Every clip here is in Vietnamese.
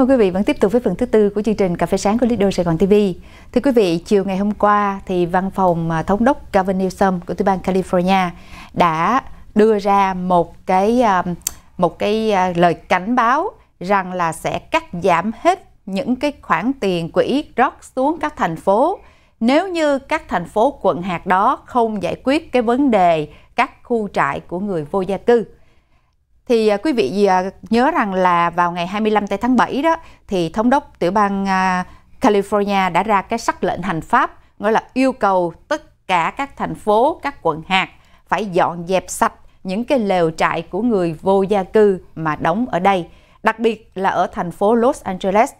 Cảm ơn quý vị vẫn tiếp tục với phần thứ tư của chương trình Cà phê sáng của Lido Sài Gòn TV. Thưa quý vị, chiều ngày hôm qua thì văn phòng à, thống đốc Gavin Newsom của tiểu bang California đã đưa ra một cái à, một cái à, lời cảnh báo rằng là sẽ cắt giảm hết những cái khoản tiền quỹ rót xuống các thành phố nếu như các thành phố quận hạt đó không giải quyết cái vấn đề các khu trại của người vô gia cư thì à, quý vị à, nhớ rằng là vào ngày 25 tháng 7 đó thì thống đốc tiểu bang à, California đã ra cái sắc lệnh hành pháp gọi là yêu cầu tất cả các thành phố, các quận hạt phải dọn dẹp sạch những cái lều trại của người vô gia cư mà đóng ở đây, đặc biệt là ở thành phố Los Angeles.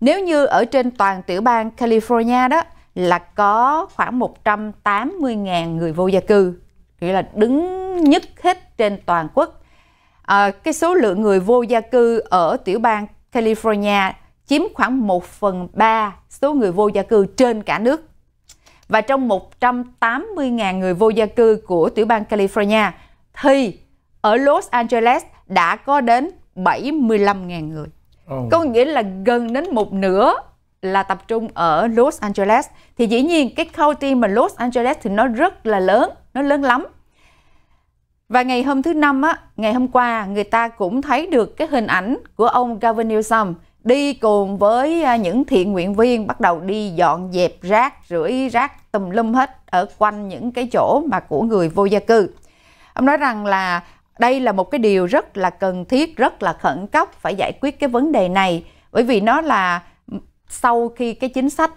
Nếu như ở trên toàn tiểu bang California đó là có khoảng 180.000 người vô gia cư, nghĩa là đứng nhất hết trên toàn quốc à, cái số lượng người vô gia cư ở tiểu bang California chiếm khoảng 1 phần 3 số người vô gia cư trên cả nước. Và trong 180.000 người vô gia cư của tiểu bang California thì ở Los Angeles đã có đến 75.000 người. Oh. Có nghĩa là gần đến một nửa là tập trung ở Los Angeles. Thì dĩ nhiên cái county mà Los Angeles thì nó rất là lớn, nó lớn lắm và ngày hôm thứ Năm, á, ngày hôm qua, người ta cũng thấy được cái hình ảnh của ông Gavin Newsom đi cùng với à, những thiện nguyện viên bắt đầu đi dọn dẹp rác, rưởi rác tùm lum hết ở quanh những cái chỗ mà của người vô gia cư. Ông nói rằng là đây là một cái điều rất là cần thiết, rất là khẩn cấp phải giải quyết cái vấn đề này bởi vì nó là sau khi cái chính sách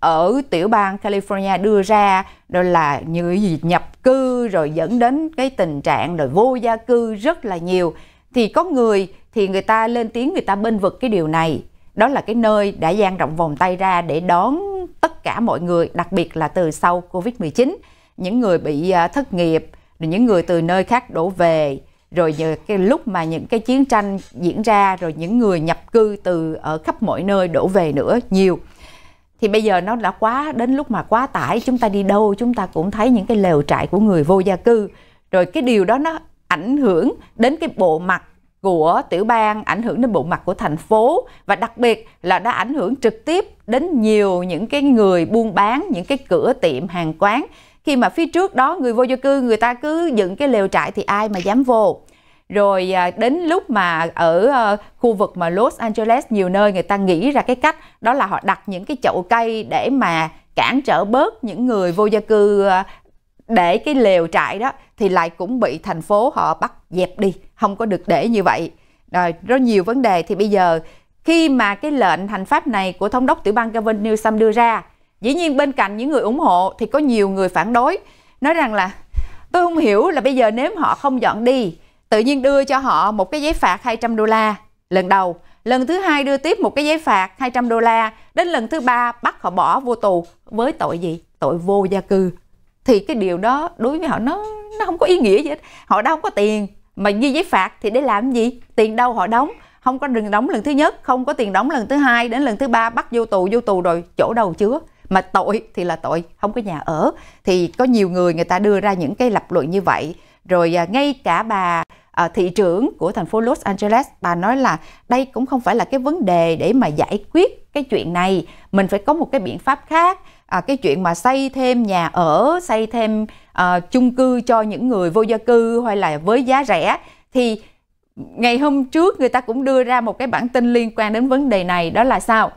ở tiểu bang California đưa ra đó là những gì nhập cư rồi dẫn đến cái tình trạng rồi vô gia cư rất là nhiều thì có người thì người ta lên tiếng người ta bên vực cái điều này đó là cái nơi đã dang rộng vòng tay ra để đón tất cả mọi người đặc biệt là từ sau Covid-19 những người bị à, thất nghiệp rồi những người từ nơi khác đổ về rồi giờ cái lúc mà những cái chiến tranh diễn ra rồi những người nhập cư từ ở khắp mọi nơi đổ về nữa nhiều thì bây giờ nó đã quá đến lúc mà quá tải chúng ta đi đâu chúng ta cũng thấy những cái lều trại của người vô gia cư rồi cái điều đó nó ảnh hưởng đến cái bộ mặt của tiểu bang ảnh hưởng đến bộ mặt của thành phố và đặc biệt là đã ảnh hưởng trực tiếp đến nhiều những cái người buôn bán những cái cửa tiệm hàng quán khi mà phía trước đó người vô gia cư người ta cứ dựng cái lều trại thì ai mà dám vô rồi à, đến lúc mà ở ờ, khu vực mà Los Angeles nhiều nơi người ta nghĩ ra cái cách đó là họ đặt những cái chậu cây để mà cản trở bớt những người vô gia cư ờ, để cái lều trại đó thì lại cũng bị thành phố họ bắt dẹp đi không có được để như vậy rồi rất nhiều vấn đề thì bây giờ khi mà cái lệnh hành pháp này của thống đốc tiểu bang Gavin Newsom đưa ra dĩ nhiên bên cạnh những người ủng hộ thì có nhiều người phản đối nói rằng là tôi không hiểu là bây giờ nếu họ không dọn đi tự nhiên đưa cho họ một cái giấy phạt 200 đô la lần đầu lần thứ hai đưa tiếp một cái giấy phạt 200 đô la đến lần thứ ba bắt họ bỏ vô tù với tội gì tội vô gia cư thì cái điều đó đối với họ nó nó không có ý nghĩa gì hết họ đâu có tiền mà ghi giấy phạt thì để làm gì tiền đâu họ đóng không có đừng đóng lần thứ nhất không có tiền đóng lần thứ hai đến lần thứ ba bắt vô tù vô tù rồi chỗ đầu chứa mà tội thì là tội không có nhà ở thì có nhiều người người ta đưa ra những cái lập luận như vậy rồi à, ngay cả bà à, thị trưởng của thành phố Los Angeles bà nói là đây cũng không phải là cái vấn đề để mà giải quyết cái chuyện này mình phải có một cái biện pháp khác à, cái chuyện mà xây thêm nhà ở xây thêm chung cư cho những người vô gia cư hay là với giá rẻ thì ngày hôm trước người ta cũng đưa ra một cái bản tin liên quan đến vấn đề này đó là sao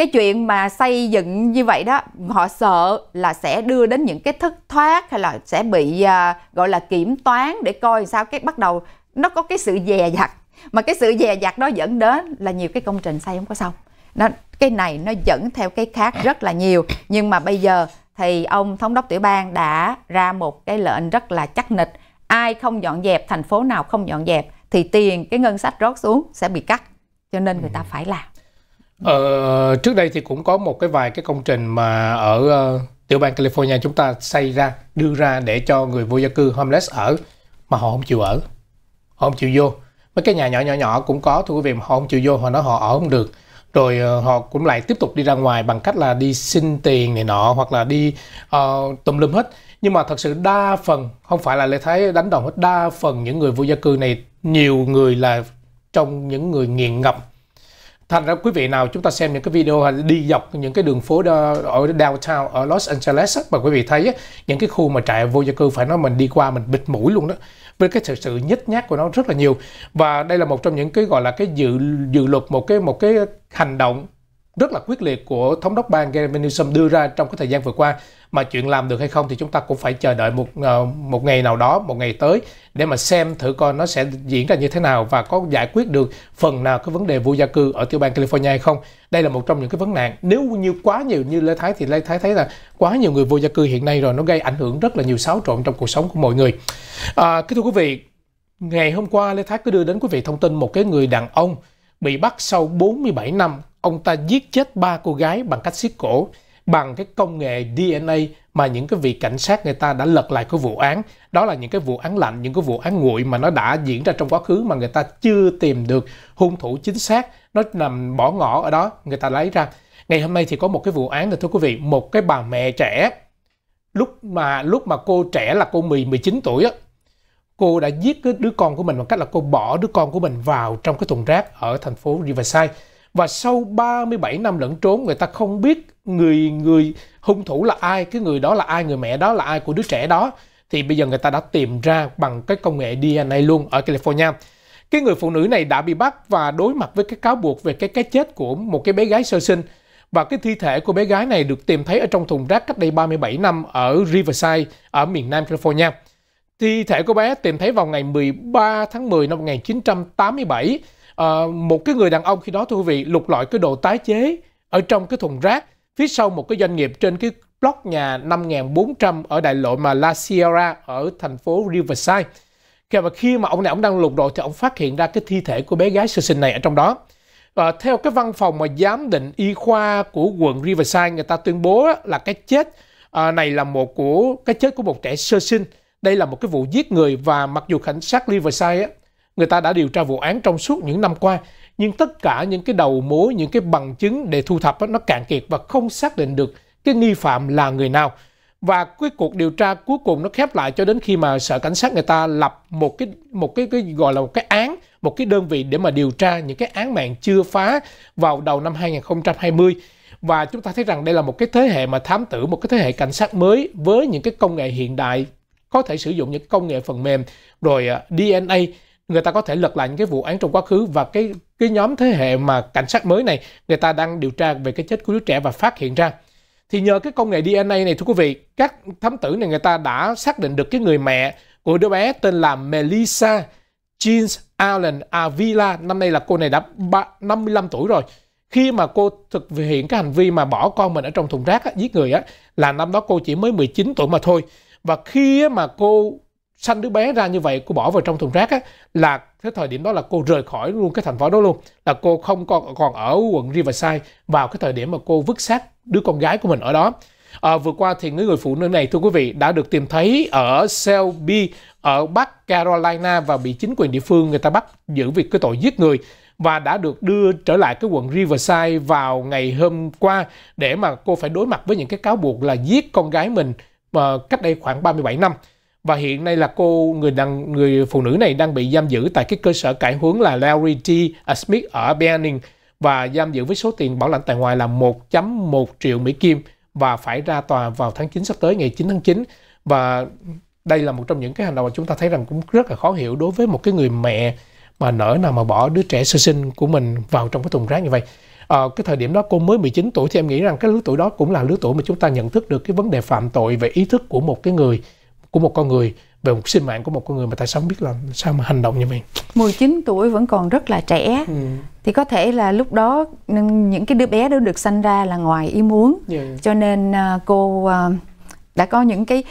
cái chuyện mà xây dựng như vậy đó họ sợ là sẽ đưa đến những cái thất thoát hay là sẽ bị à, gọi là kiểm toán để coi sao cái bắt đầu nó có cái sự dè dặt mà cái sự dè dặt đó dẫn đến là nhiều cái công trình xây không có xong nó cái này nó dẫn theo cái khác rất là nhiều nhưng mà bây giờ thì ông thống đốc tiểu bang đã ra một cái lệnh rất là chắc nịch ai không dọn dẹp thành phố nào không dọn dẹp thì tiền cái ngân sách rót xuống sẽ bị cắt cho nên người ta ừ. phải làm Ờ, trước đây thì cũng có một cái vài cái công trình mà ở uh, tiểu bang California chúng ta xây ra đưa ra để cho người vô gia cư homeless ở mà họ không chịu ở họ không chịu vô mấy cái nhà nhỏ nhỏ nhỏ cũng có thưa quý vị mà họ không chịu vô họ nói họ ở không được rồi uh, họ cũng lại tiếp tục đi ra ngoài bằng cách là đi xin tiền này nọ hoặc là đi uh, tùm lum hết nhưng mà thật sự đa phần không phải là lê thái đánh đồng hết đa phần những người vô gia cư này nhiều người là trong những người nghiện ngập thành ra quý vị nào chúng ta xem những cái video đi dọc những cái đường phố đó, ở downtown ở Los Angeles mà quý vị thấy những cái khu mà trại vô gia cư phải nói mình đi qua mình bịt mũi luôn đó với cái sự sự nhếch nhát của nó rất là nhiều và đây là một trong những cái gọi là cái dự dự luật một cái một cái hành động rất là quyết liệt của thống đốc bang Gavin Newsom đưa ra trong cái thời gian vừa qua mà chuyện làm được hay không thì chúng ta cũng phải chờ đợi một ờ, một ngày nào đó một ngày tới để mà xem thử coi nó sẽ diễn ra như thế nào và có giải quyết được phần nào cái vấn đề vô gia cư ở tiểu bang California hay không đây là một trong những cái vấn nạn nếu như quá nhiều như Lê Thái thì Lê Thái thấy là quá nhiều người vô gia cư hiện nay rồi nó gây ảnh hưởng rất là nhiều xáo trộn trong cuộc sống của mọi người à, kính thưa quý vị ngày hôm qua Lê Thái có đưa đến quý vị thông tin một cái người đàn ông bị bắt sau 47 năm, ông ta giết chết ba cô gái bằng cách xiết cổ bằng cái công nghệ DNA mà những cái vị cảnh sát người ta đã lật lại cái vụ án. Đó là những cái vụ án lạnh, những cái vụ án nguội mà nó đã diễn ra trong quá khứ mà người ta chưa tìm được hung thủ chính xác. Nó nằm bỏ ngỏ ở đó, người ta lấy ra. Ngày hôm nay thì có một cái vụ án là thưa quý vị, một cái bà mẹ trẻ lúc mà lúc mà cô trẻ là cô 10 19 tuổi á cô đã giết cái đứa con của mình bằng cách là cô bỏ đứa con của mình vào trong cái thùng rác ở thành phố Riverside. Và sau 37 năm lẫn trốn người ta không biết người người hung thủ là ai, cái người đó là ai, người mẹ đó là ai của đứa trẻ đó. Thì bây giờ người ta đã tìm ra bằng cái công nghệ DNA luôn ở California. Cái người phụ nữ này đã bị bắt và đối mặt với cái cáo buộc về cái cái chết của một cái bé gái sơ sinh. Và cái thi thể của bé gái này được tìm thấy ở trong thùng rác cách đây 37 năm ở Riverside, ở miền Nam California. Thi thể của bé tìm thấy vào ngày 13 tháng 10 năm 1987. À, ờ, một cái người đàn ông khi đó thưa quý vị lục lọi cái đồ tái chế ở trong cái thùng rác phía sau một cái doanh nghiệp trên cái block nhà 5400 ở đại lộ mà La Sierra ở thành phố Riverside. Khi mà khi mà ông này ông đang lục lọi thì ông phát hiện ra cái thi thể của bé gái sơ sinh này ở trong đó. À, theo cái văn phòng mà giám định y khoa của quận Riverside người ta tuyên bố là cái chết à, này là một của cái chết của một trẻ sơ sinh đây là một cái vụ giết người và mặc dù cảnh sát Riverside á, người ta đã điều tra vụ án trong suốt những năm qua, nhưng tất cả những cái đầu mối, những cái bằng chứng để thu thập nó cạn kiệt và không xác định được cái nghi phạm là người nào. Và cái cuộc điều tra cuối cùng nó khép lại cho đến khi mà sở cảnh sát người ta lập một cái một cái cái gọi là một cái án, một cái đơn vị để mà điều tra những cái án mạng chưa phá vào đầu năm 2020 và chúng ta thấy rằng đây là một cái thế hệ mà thám tử một cái thế hệ cảnh sát mới với những cái công nghệ hiện đại có thể sử dụng những công nghệ phần mềm rồi à, DNA người ta có thể lật lại những cái vụ án trong quá khứ và cái cái nhóm thế hệ mà cảnh sát mới này người ta đang điều tra về cái chết của đứa trẻ và phát hiện ra thì nhờ cái công nghệ DNA này thưa quý vị các thám tử này người ta đã xác định được cái người mẹ của đứa bé tên là Melissa Jeans Allen Avila năm nay là cô này đã 55 tuổi rồi khi mà cô thực hiện cái hành vi mà bỏ con mình ở trong thùng rác á, giết người á là năm đó cô chỉ mới 19 tuổi mà thôi và khi mà cô sanh đứa bé ra như vậy cô bỏ vào trong thùng rác á, là cái thời điểm đó là cô rời khỏi luôn cái thành phố đó luôn là cô không còn còn ở quận Riverside vào cái thời điểm mà cô vứt xác đứa con gái của mình ở đó à, vừa qua thì người phụ nữ này thưa quý vị đã được tìm thấy ở Selby ở Bắc Carolina và bị chính quyền địa phương người ta bắt giữ vì cái tội giết người và đã được đưa trở lại cái quận Riverside vào ngày hôm qua để mà cô phải đối mặt với những cái cáo buộc là giết con gái mình uh, cách đây khoảng 37 năm và hiện nay là cô người đàn người phụ nữ này đang bị giam giữ tại cái cơ sở cải huấn là Larry T. Smith ở Benin và giam giữ với số tiền bảo lãnh tại ngoài là 1.1 triệu Mỹ Kim và phải ra tòa vào tháng 9 sắp tới ngày 9 tháng 9 và đây là một trong những cái hành động mà chúng ta thấy rằng cũng rất là khó hiểu đối với một cái người mẹ mà nỡ nào mà bỏ đứa trẻ sơ sinh của mình vào trong cái thùng rác như vậy à, cái thời điểm đó cô mới 19 tuổi thì em nghĩ rằng cái lứa tuổi đó cũng là lứa tuổi mà chúng ta nhận thức được cái vấn đề phạm tội về ý thức của một cái người của một con người về một sinh mạng của một con người mà tại sao không biết làm sao mà hành động như vậy 19 tuổi vẫn còn rất là trẻ ừ. thì có thể là lúc đó những cái đứa bé đó được sanh ra là ngoài ý muốn yeah. Dạ. cho nên à, cô à, đã có những cái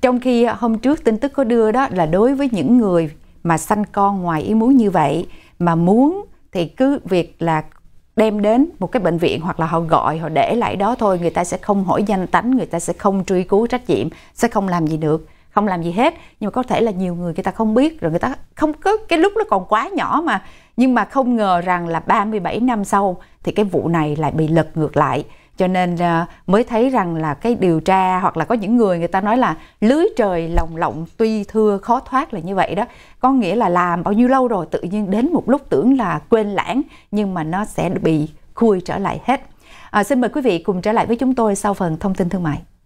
trong khi hôm trước tin tức có đưa đó là đối với những người mà sanh con ngoài ý muốn như vậy mà muốn thì cứ việc là đem đến một cái bệnh viện hoặc là họ gọi họ để lại đó thôi người ta sẽ không hỏi danh tánh người ta sẽ không truy cứu trách nhiệm sẽ không làm gì được không làm gì hết nhưng mà có thể là nhiều người người ta không biết rồi người ta không có cái lúc nó còn quá nhỏ mà nhưng mà không ngờ rằng là 37 năm sau thì cái vụ này lại bị lật ngược lại cho nên à, mới thấy rằng là cái điều tra hoặc là có những người người ta nói là lưới trời lồng lộng tuy thưa khó thoát là như vậy đó có nghĩa là làm bao nhiêu lâu rồi tự nhiên đến một lúc tưởng là quên lãng nhưng mà nó sẽ bị khui trở lại hết à, xin mời quý vị cùng trở lại với chúng tôi sau phần thông tin thương mại